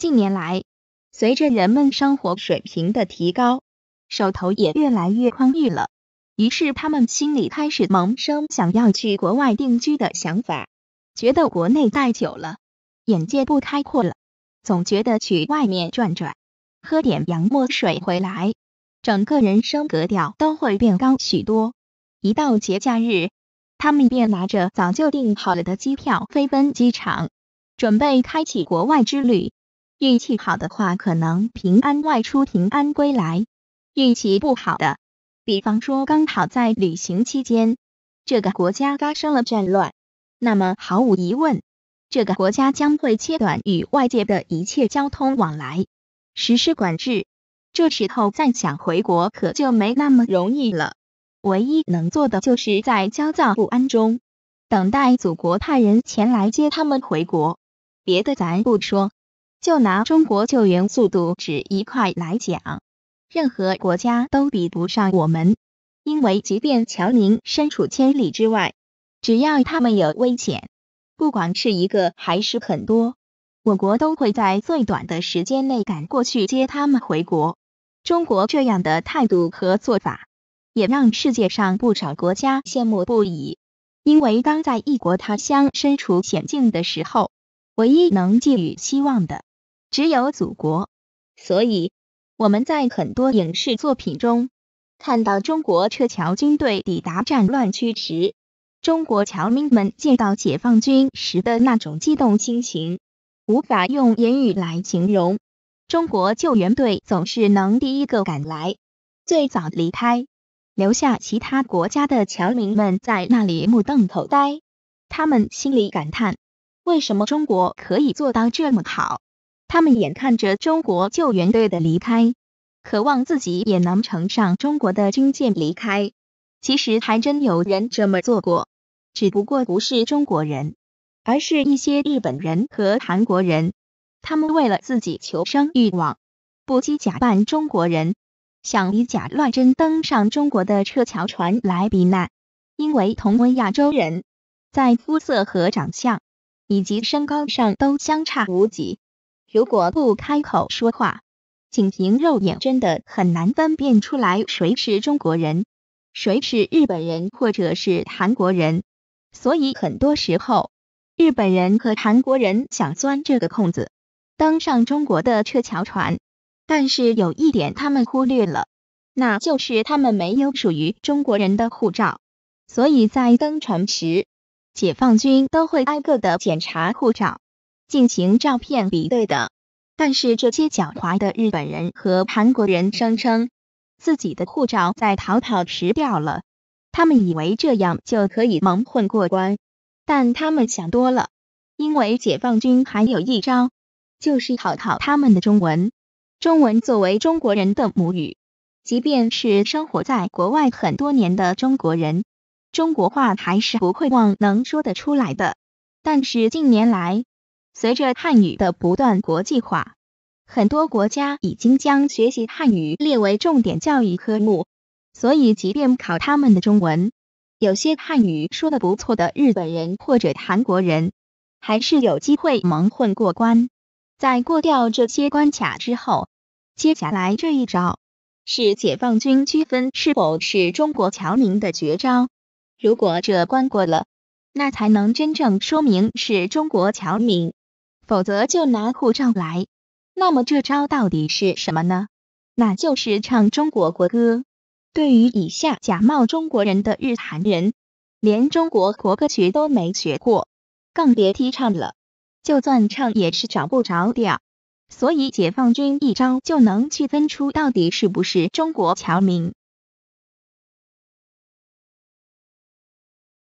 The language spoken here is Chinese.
近年来，随着人们生活水平的提高，手头也越来越宽裕了。于是，他们心里开始萌生想要去国外定居的想法，觉得国内待久了，眼界不开阔了，总觉得去外面转转，喝点洋墨水回来，整个人生格调都会变高许多。一到节假日，他们便拿着早就订好了的机票飞奔机场，准备开启国外之旅。运气好的话，可能平安外出，平安归来；运气不好的，比方说刚好在旅行期间，这个国家发生了战乱，那么毫无疑问，这个国家将会切断与外界的一切交通往来，实施管制。这时候再想回国，可就没那么容易了。唯一能做的，就是在焦躁不安中等待祖国派人前来接他们回国。别的咱不说。就拿中国救援速度只一块来讲，任何国家都比不上我们。因为即便乔宁身处千里之外，只要他们有危险，不管是一个还是很多，我国都会在最短的时间内赶过去接他们回国。中国这样的态度和做法，也让世界上不少国家羡慕不已。因为当在异国他乡身处险境的时候，唯一能寄予希望的。只有祖国，所以我们在很多影视作品中看到中国撤侨军队抵达战乱区时，中国侨民们见到解放军时的那种激动心情，无法用言语来形容。中国救援队总是能第一个赶来，最早离开，留下其他国家的侨民们在那里目瞪口呆，他们心里感叹：为什么中国可以做到这么好？他们眼看着中国救援队的离开，渴望自己也能乘上中国的军舰离开。其实还真有人这么做过，只不过不是中国人，而是一些日本人和韩国人。他们为了自己求生欲望，不惜假扮中国人，想以假乱真登上中国的撤侨船来避难。因为同为亚洲人，在肤色和长相以及身高上都相差无几。如果不开口说话，仅凭肉眼真的很难分辨出来谁是中国人，谁是日本人或者是韩国人。所以很多时候，日本人和韩国人想钻这个空子登上中国的撤侨船，但是有一点他们忽略了，那就是他们没有属于中国人的护照。所以在登船时，解放军都会挨个的检查护照。进行照片比对的，但是这些狡猾的日本人和韩国人声称自己的护照在逃跑时掉了，他们以为这样就可以蒙混过关，但他们想多了，因为解放军还有一招，就是考考他们的中文。中文作为中国人的母语，即便是生活在国外很多年的中国人，中国话还是不会忘能说得出来的。但是近年来，随着汉语的不断国际化，很多国家已经将学习汉语列为重点教育科目。所以，即便考他们的中文，有些汉语说的不错的日本人或者韩国人，还是有机会蒙混过关。在过掉这些关卡之后，接下来这一招是解放军区分是否是中国侨民的绝招。如果这关过了，那才能真正说明是中国侨民。否则就拿护照来。那么这招到底是什么呢？那就是唱中国国歌。对于以下假冒中国人的日韩人，连中国国歌曲都没学过，更别提唱了。就算唱，也是找不着调。所以解放军一招就能区分出到底是不是中国侨民。